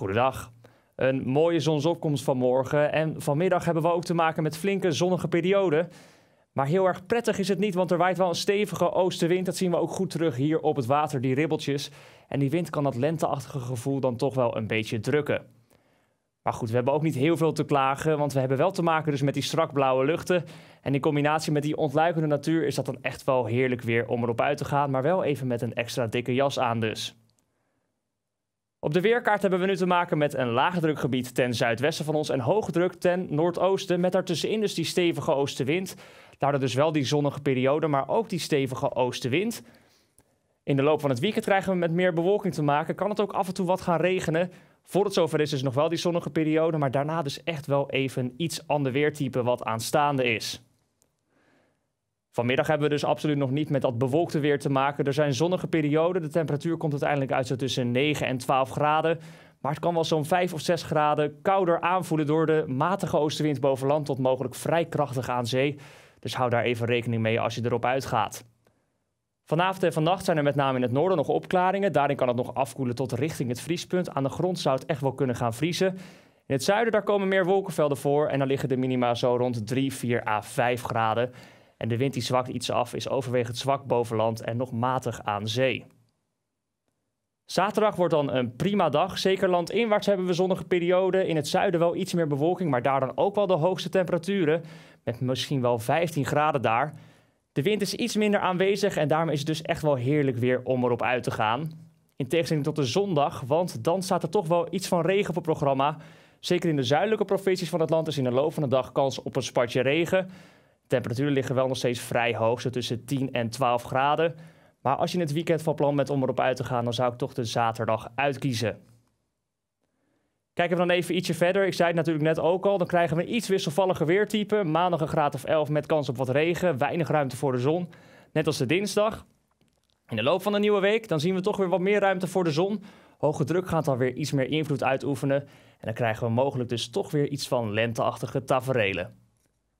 Goedendag. Een mooie zonsopkomst vanmorgen en vanmiddag hebben we ook te maken met flinke zonnige perioden. Maar heel erg prettig is het niet, want er waait wel een stevige oostenwind. Dat zien we ook goed terug hier op het water, die ribbeltjes. En die wind kan dat lenteachtige gevoel dan toch wel een beetje drukken. Maar goed, we hebben ook niet heel veel te klagen, want we hebben wel te maken dus met die strak blauwe luchten. En in combinatie met die ontluikende natuur is dat dan echt wel heerlijk weer om erop uit te gaan, maar wel even met een extra dikke jas aan dus. Op de weerkaart hebben we nu te maken met een laagdrukgebied ten zuidwesten van ons en hoogdruk ten noordoosten. Met daartussenin dus die stevige oostenwind. Daardoor dus wel die zonnige periode, maar ook die stevige oostenwind. In de loop van het weekend krijgen we met meer bewolking te maken. Kan het ook af en toe wat gaan regenen. Voor het zover is dus nog wel die zonnige periode, maar daarna dus echt wel even iets ander weertype wat aanstaande is. Vanmiddag hebben we dus absoluut nog niet met dat bewolkte weer te maken. Er zijn zonnige perioden. De temperatuur komt uiteindelijk uit zo tussen 9 en 12 graden. Maar het kan wel zo'n 5 of 6 graden kouder aanvoelen door de matige oostenwind boven land tot mogelijk vrij krachtig aan zee. Dus hou daar even rekening mee als je erop uitgaat. Vanavond en vannacht zijn er met name in het noorden nog opklaringen. Daarin kan het nog afkoelen tot richting het vriespunt. Aan de grond zou het echt wel kunnen gaan vriezen. In het zuiden daar komen meer wolkenvelden voor en dan liggen de minima zo rond 3, 4 à 5 graden. En de wind die zwakt iets af is overwegend zwak boven land en nog matig aan zee. Zaterdag wordt dan een prima dag. Zeker landinwaarts hebben we zonnige perioden. In het zuiden wel iets meer bewolking, maar daar dan ook wel de hoogste temperaturen. Met misschien wel 15 graden daar. De wind is iets minder aanwezig en daarmee is het dus echt wel heerlijk weer om erop uit te gaan. In tegenstelling tot de zondag, want dan staat er toch wel iets van regen op programma. Zeker in de zuidelijke provincies van het land is in de loop van de dag kans op een spatje regen. Temperaturen liggen wel nog steeds vrij hoog, zo tussen 10 en 12 graden. Maar als je in het weekend van plan bent om erop uit te gaan, dan zou ik toch de zaterdag uitkiezen. Kijken we dan even ietsje verder. Ik zei het natuurlijk net ook al. Dan krijgen we een iets wisselvalliger weertype. Maandag een graad of 11 met kans op wat regen. Weinig ruimte voor de zon. Net als de dinsdag. In de loop van de nieuwe week dan zien we toch weer wat meer ruimte voor de zon. Hoge druk gaat dan weer iets meer invloed uitoefenen. En dan krijgen we mogelijk dus toch weer iets van lenteachtige taferelen.